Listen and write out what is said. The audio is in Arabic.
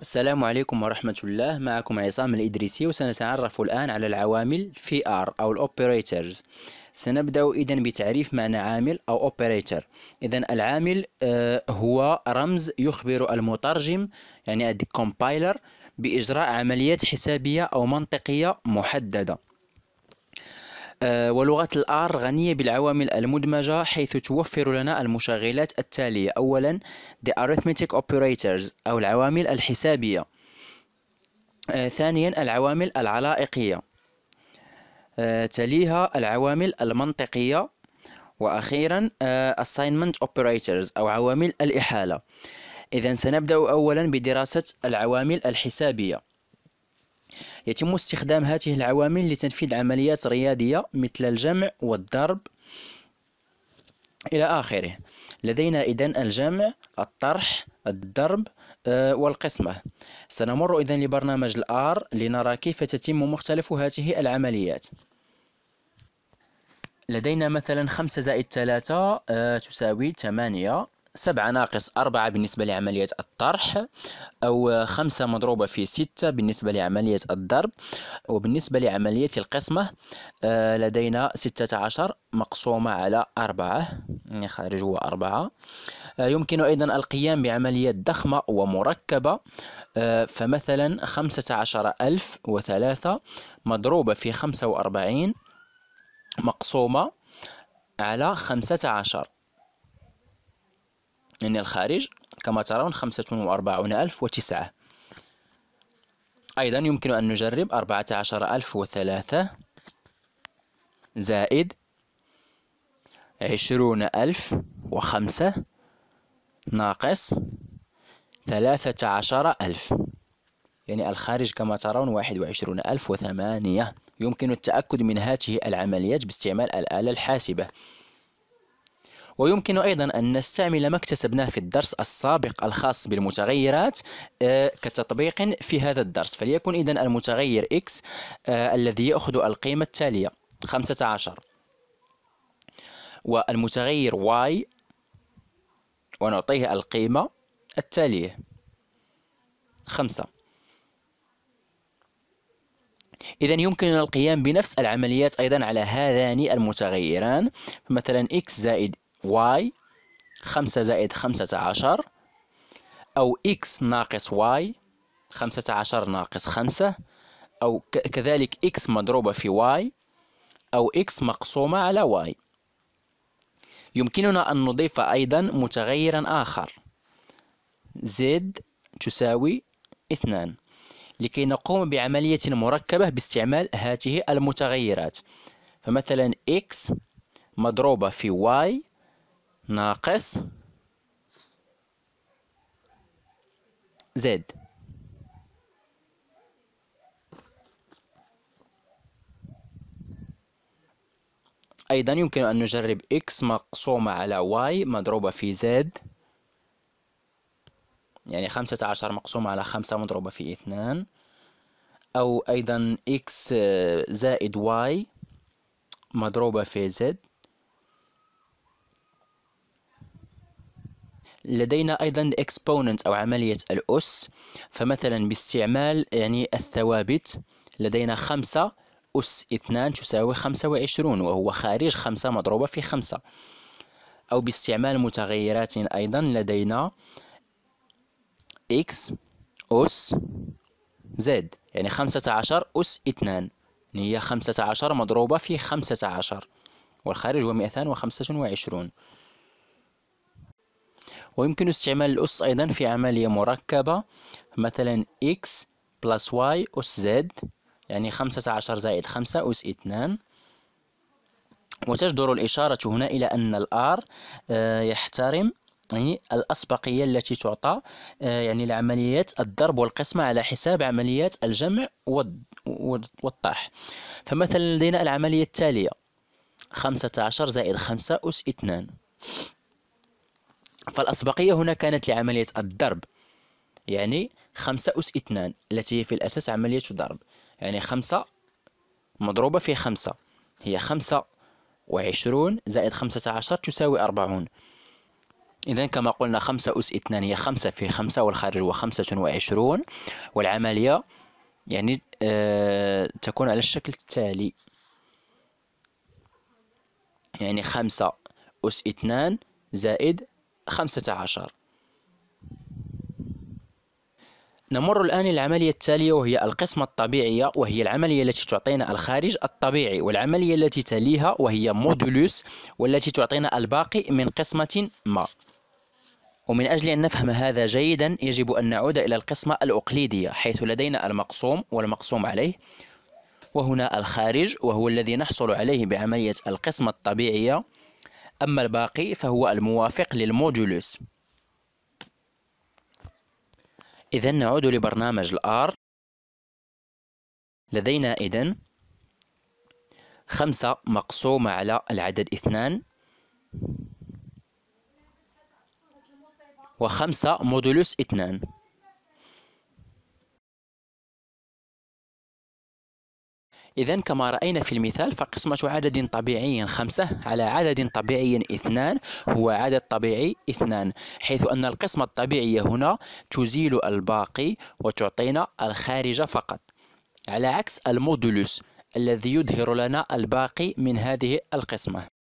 السلام عليكم ورحمة الله معكم عصام الإدريسي وسنتعرف الآن على العوامل في R أو الأوبريترز سنبدأ إذا بتعريف معنى عامل أو أوبريتر إذا العامل آه، هو رمز يخبر المترجم يعني الكومبايلر بإجراء عمليات حسابية أو منطقية محددة آه، ولغة الآر غنية بالعوامل المدمجة حيث توفر لنا المشغلات التالية أولا the arithmetic operators أو العوامل الحسابية آه، ثانيا العوامل العلائقية آه، تليها العوامل المنطقية وأخيرا assignment operators أو عوامل الإحالة إذا سنبدأ أولا بدراسة العوامل الحسابية يتم استخدام هذه العوامل لتنفيذ عمليات رياضية مثل الجمع والضرب إلى آخره لدينا إذن الجمع الطرح الضرب آه، والقسمة سنمر إذن لبرنامج الآر لنرى كيف تتم مختلف هذه العمليات لدينا مثلا 5 زائد 3 آه، تساوي 8 سبعة ناقص أربعة بالنسبة لعملية الطرح أو خمسة مضروبة في ستة بالنسبة لعملية الضرب وبالنسبة لعملية القسمة آه، لدينا ستة عشر مقسومة على أربعة يعني خارج هو أربعة آه، يمكن أيضا القيام بعمليات ضخمة ومركبة آه، فمثلا خمسة عشر ألف وثلاثة مضروبة في خمسة وأربعين مقسومة على خمسة عشر من يعني الخارج كما ترون خمسة وأربعون ألف وتسعة أيضا يمكن أن نجرب أربعة عشر ألف وثلاثة زائد عشرون ألف وخمسة ناقص ثلاثة عشر ألف يعني الخارج كما ترون واحد وعشرون ألف وثمانية يمكن التأكد من هاته العمليات باستعمال الآلة الحاسبة ويمكن أيضا أن نستعمل ما اكتسبناه في الدرس السابق الخاص بالمتغيرات آه، كتطبيق في هذا الدرس فليكن إذا المتغير x آه، الذي يأخذ القيمة التالية 15 والمتغير y ونعطيه القيمة التالية 5 إذا يمكننا القيام بنفس العمليات أيضا على هذان المتغيران مثلا x زائد واي خمسة زائد خمسة عشر أو إكس ناقص واي خمسة عشر ناقص خمسة أو كذلك إكس مضروبة في واي أو إكس مقسومة على واي يمكننا أن نضيف أيضا متغيرا آخر زد تساوي اثنان لكي نقوم بعملية مركبة باستعمال هذه المتغيرات فمثلا x مضروبة في y ناقص زد أيضا يمكن أن نجرب اكس مقسومة على واي مضروبة في زد يعني خمسة عشر مقسومة على خمسة مضروبة في اثنان أو أيضا اكس زائد واي مضروبة في زد لدينا أيضا exponent أو عملية الأس فمثلا باستعمال يعني الثوابت لدينا خمسة أس اثنان تساوي خمسة وعشرون وهو خارج خمسة مضروبة في خمسة أو باستعمال متغيرات أيضا لدينا x أس زد يعني خمسة عشر أس اثنان هي خمسة عشر مضروبة في خمسة عشر والخارج هو مئتان وخمسة وعشرون ويمكن استعمال الأس أيضا في عملية مركبة مثلا x plus y أس z يعني خمسة عشر زائد خمسة أس اثنان وتجدر الإشارة هنا إلى أن الآر آه، يحترم يعني الأسبقية التي تعطى آه، يعني لعمليات الضرب والقسمة على حساب عمليات الجمع والطرح فمثلا لدينا العملية التالية خمسة عشر زائد خمسة أس اثنان فالأسبقية هنا كانت لعملية الضرب يعني خمسة أس اثنان التي هي في الأساس عملية ضرب يعني خمسة مضروبة في خمسة هي خمسة وعشرون زائد خمسة عشر تساوي أربعون إذا كما قلنا خمسة أس اثنان هي خمسة في خمسة والخارج هو خمسة وعشرون والعملية يعني آه تكون على الشكل التالي يعني خمسة أس اثنان زائد خمسة عشر نمر الآن للعملية التالية وهي القسمة الطبيعية وهي العملية التي تعطينا الخارج الطبيعي والعملية التي تليها وهي مودولوس والتي تعطينا الباقي من قسمة ما ومن أجل أن نفهم هذا جيدا يجب أن نعود إلى القسمة الأقليدية حيث لدينا المقسوم والمقسوم عليه وهنا الخارج وهو الذي نحصل عليه بعملية القسمة الطبيعية أما الباقي فهو الموافق للمودولوس إذا نعود لبرنامج الآر لدينا إذا خمسة مقسومة على العدد اثنان وخمسة مودولوس اثنان إذا كما رأينا في المثال فقسمة عدد طبيعي خمسة على عدد طبيعي اثنان هو عدد طبيعي اثنان حيث أن القسمة الطبيعية هنا تزيل الباقي وتعطينا الخارج فقط على عكس المودولوس الذي يظهر لنا الباقي من هذه القسمة